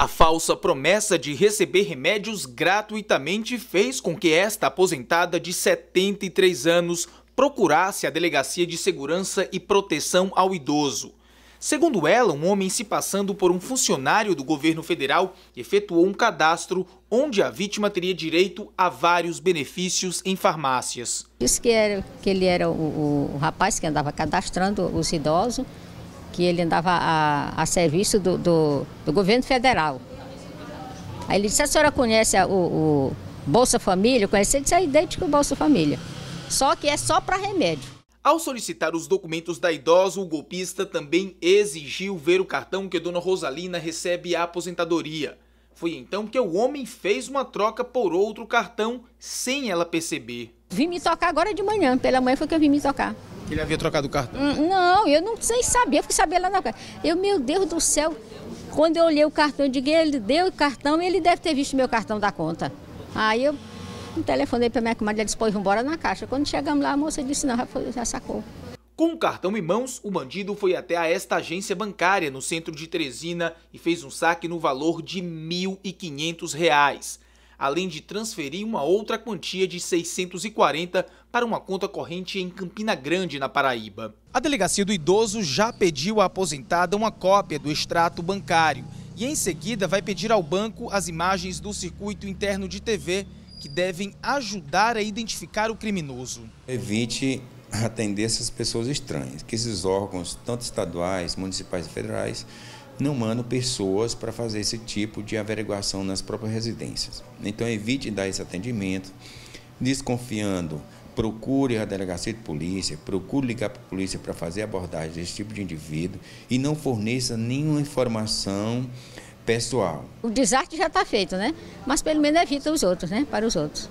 A falsa promessa de receber remédios gratuitamente fez com que esta aposentada de 73 anos procurasse a Delegacia de Segurança e Proteção ao Idoso. Segundo ela, um homem se passando por um funcionário do governo federal efetuou um cadastro onde a vítima teria direito a vários benefícios em farmácias. Diz que, era, que ele era o, o rapaz que andava cadastrando os idosos que ele andava a, a serviço do, do, do, governo federal. Aí ele disse, a senhora conhece o, o, Bolsa Família? Conhece? Ele disse, é idêntico ao Bolsa Família, só que é só para remédio. Ao solicitar os documentos da idosa, o golpista também exigiu ver o cartão que Dona Rosalina recebe a aposentadoria. Foi então que o homem fez uma troca por outro cartão sem ela perceber. Vim me tocar agora de manhã, pela manhã foi que eu vim me tocar. Ele havia trocado o cartão? Hum, não, eu não nem sabia, eu fui saber lá na casa. Eu, meu Deus do céu, quando eu olhei o cartão, eu digo, ele deu o cartão, ele deve ter visto meu cartão da conta. Aí eu telefonei para minha comadre, ela disse, vamos embora na caixa. Quando chegamos lá, a moça disse, não, já, foi, já sacou. Com o cartão em mãos, o bandido foi até a esta agência bancária no centro de Teresina e fez um saque no valor de R$ 1.500 além de transferir uma outra quantia de 640 para uma conta corrente em Campina Grande, na Paraíba. A delegacia do idoso já pediu à aposentada uma cópia do extrato bancário e em seguida vai pedir ao banco as imagens do circuito interno de TV que devem ajudar a identificar o criminoso. Evite atender essas pessoas estranhas, que esses órgãos, tanto estaduais, municipais e federais, não mando pessoas para fazer esse tipo de averiguação nas próprias residências. Então evite dar esse atendimento, desconfiando, procure a delegacia de polícia, procure ligar para a polícia para fazer abordagem desse tipo de indivíduo e não forneça nenhuma informação pessoal. O desastre já está feito, né? Mas pelo menos evita os outros, né? Para os outros.